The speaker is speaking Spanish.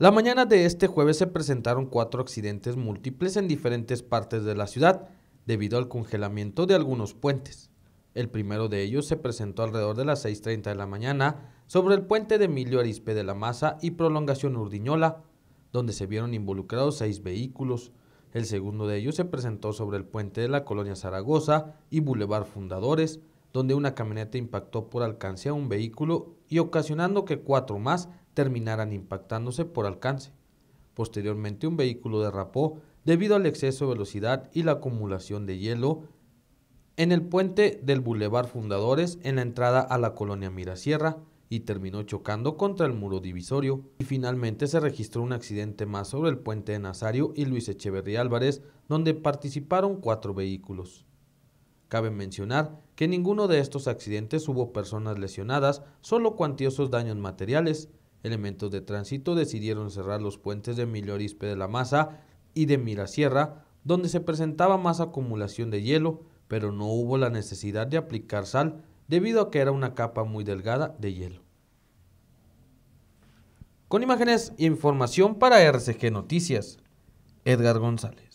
La mañana de este jueves se presentaron cuatro accidentes múltiples en diferentes partes de la ciudad debido al congelamiento de algunos puentes. El primero de ellos se presentó alrededor de las 6.30 de la mañana sobre el puente de Emilio Arispe de la Maza y prolongación Urdiñola, donde se vieron involucrados seis vehículos. El segundo de ellos se presentó sobre el puente de la colonia Zaragoza y Boulevard Fundadores, donde una camioneta impactó por alcance a un vehículo y ocasionando que cuatro más terminaran impactándose por alcance. Posteriormente un vehículo derrapó debido al exceso de velocidad y la acumulación de hielo en el puente del Boulevard Fundadores en la entrada a la colonia Mirasierra y terminó chocando contra el muro divisorio. Y finalmente se registró un accidente más sobre el puente de Nazario y Luis Echeverría Álvarez, donde participaron cuatro vehículos. Cabe mencionar que en ninguno de estos accidentes hubo personas lesionadas, solo cuantiosos daños materiales. Elementos de tránsito decidieron cerrar los puentes de Emilio de la Maza y de Mirasierra, donde se presentaba más acumulación de hielo, pero no hubo la necesidad de aplicar sal debido a que era una capa muy delgada de hielo. Con imágenes e información para RCG Noticias, Edgar González.